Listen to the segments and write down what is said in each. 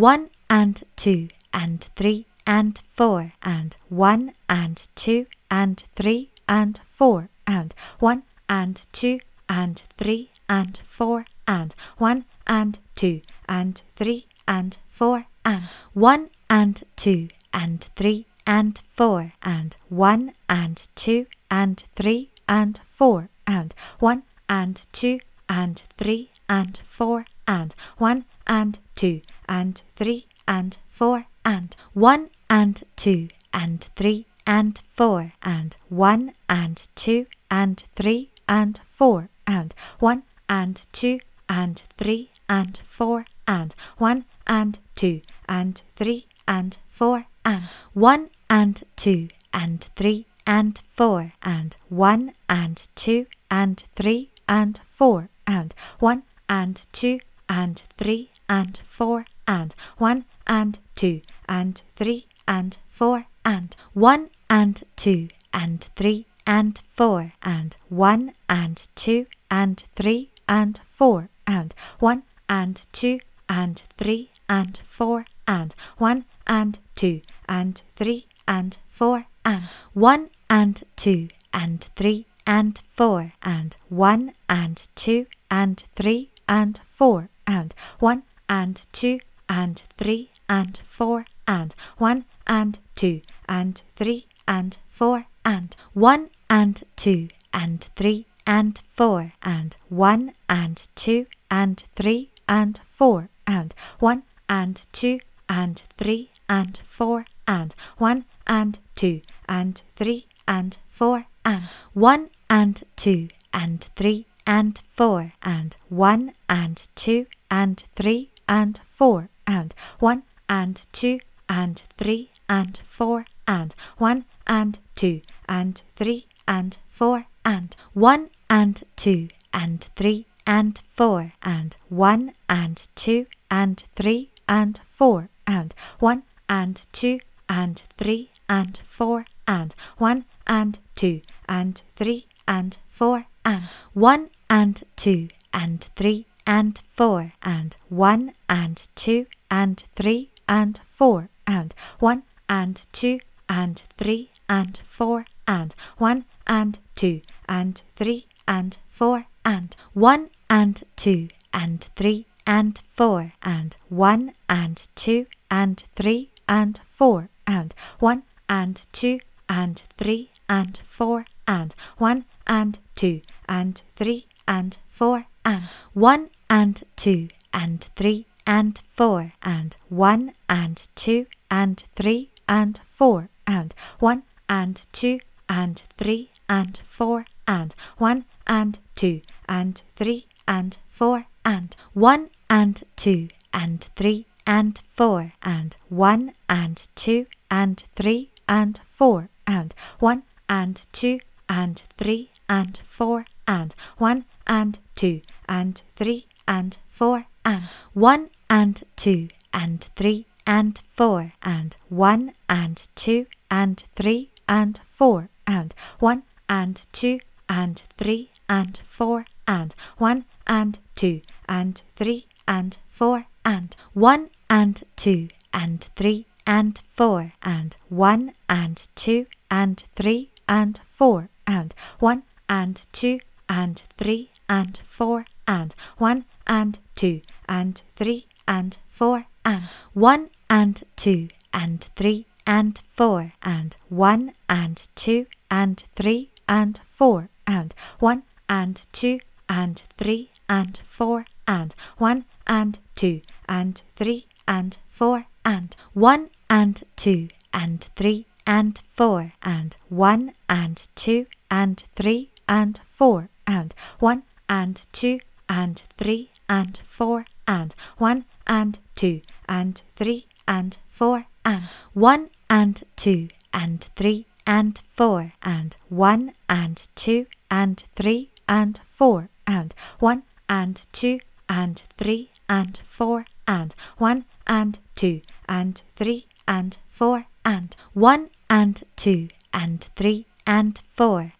1 and 2 and 3 and 4 and 1 and 2 and 3 and 4 and 1 and 2 and 3 and 4 and 1 and 2 and 3 and 4 and 1 and 2 and 3 and 4 and 1 and 2 and 3 and 4 and 1 and 2 and 3 and 4 and 1 and 2 and three and four and one and two and three and four and one and two and three and four and one and two and three and four and one and two and three and four and one and two and three and four and one and two and three and four and one and two and three and four and one and two and three and four and one and two and three and four and one and two and three and four and one and two and three and four and one and two and three and four and one and two and three and four and one and two and three and four and one and two and three and four and one and two and three and four and one and two and three and four and one and two and three and four and one and two and three and four and one and two and three and four and one and two and three and four and one and two and three and four and one and two and three and four and one and two and three and four and one and two and three and four and one and two and three and four and one and two and three and four and one and two and three and four and one and two and three and four and one and two and three and four and one and two and three and four and one and two and three and four and one and two and three and four and one and two and three and four and one and two and three and four and one and two and three and four and one and two and three and four and one and two and three and four and one and two and three and four and one and two and three and four and one and two and three and four and one and two and three and four and one and two and three and four and one and two and three and four and one and two and three and four and one and two and three and four and one and two and three and four and one and two and three and four and one and two and three and four and one and two and three and four and one and two and three and four and one and two and three and four and one and two and three and four and one and two and three and four and one and two and three and four and one and two and three and four and one and two and three and four and one and two and three and four and one and two and three and four and one and two and three and four and one and two and three and four and one and two and three and four and one and two and three and four and one and two and three and four and one and two and three and four and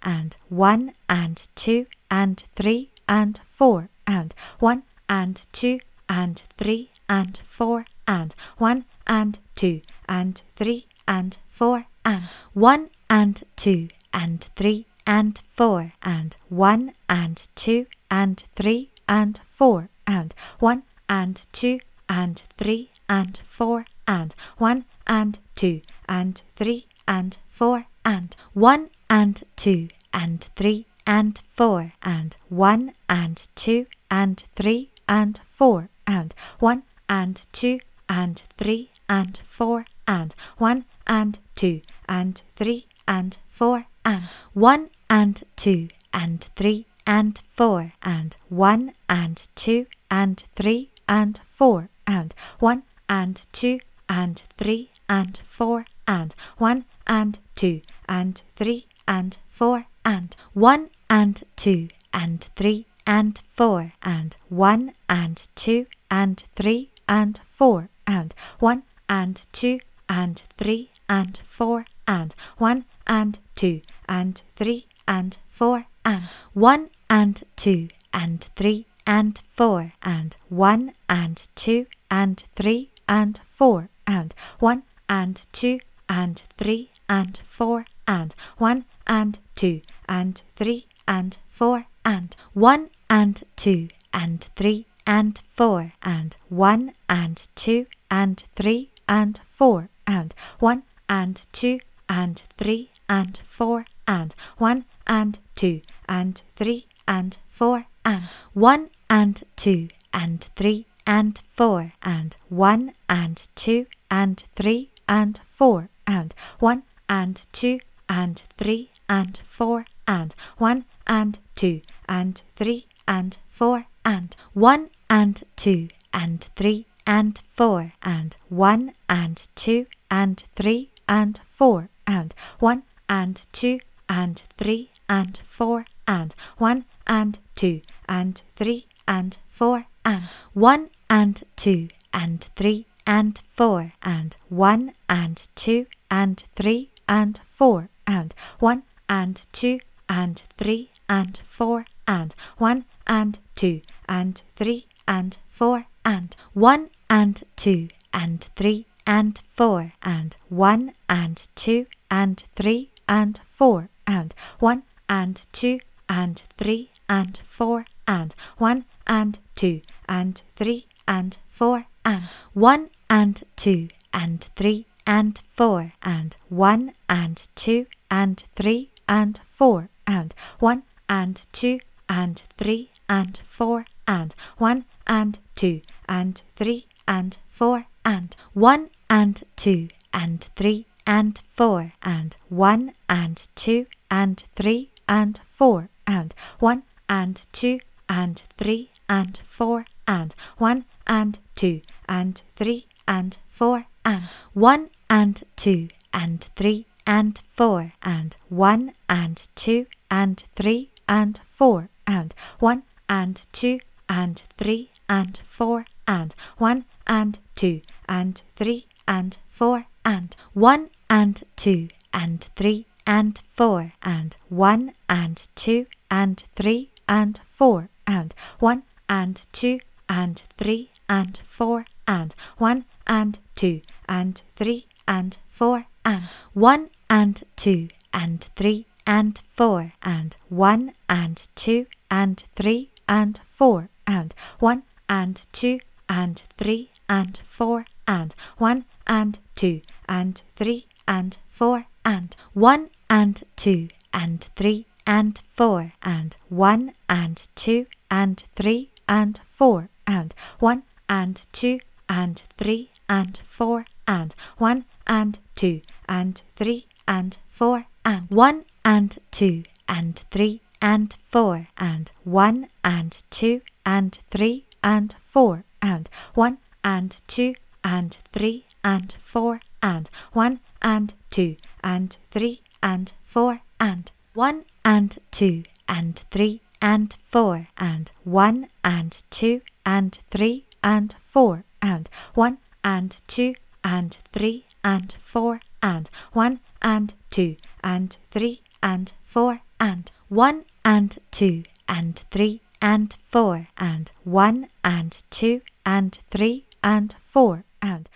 one and two and three and four and one and two and three and four and one and two and three and four and one and two and three and four and one and two and three and four and one and two and three and four and one and two and three and four and one and two and three and four and one and two and three and four and one and two and three and four and one and two and three and four and one and two and three and four and one and two and three and four and one and two and three and four and one and two and three and four and one and two and three and four and one and two and three and four and one and two and three and four and one and two and three and four and one and two and three and four and one and two and three and four and one and two and three and four and one and two and three and four and one and two and three and four and one and two and three and four and one and two and three and four and one and two and three and four and one and two and three and four and one and two and three and four and one and two and three and four and one and two and three and four and one and two and three and four and one and two and three and four and one and two and three and four and one and two and three and four and one and two and three and four and one and two and three and four and one and two and three and four and one and two and three and four and one and two and three and four and one and two and three and four and one and two and three and four and one and two and three and four and one and two and three and four and one and two and three and four and one and two and three and four and one and two and three and four and one and two and three and four and one and two and three and four and one and two and three and four and one and two and three and four and one and two and three and four and one and two and three and four and one and two and three and four and one and two and three and four and one and two and three and four and one and two and three and four and one and two and three and four and one and two and three and four and one and two and three and four and one and two and three and four and one and two and three and four and one and two and three and four and one and two and three and four and one and two and three and four and one and two and three and four and one and two and three and four and one and two and three and four and one and two and three and four and one and two and three and four and one and two and three and four and one and two and three and four and one and two and three and four and one and two and three and four and one and two and three and four and one and two and three and four and one and two and three and four and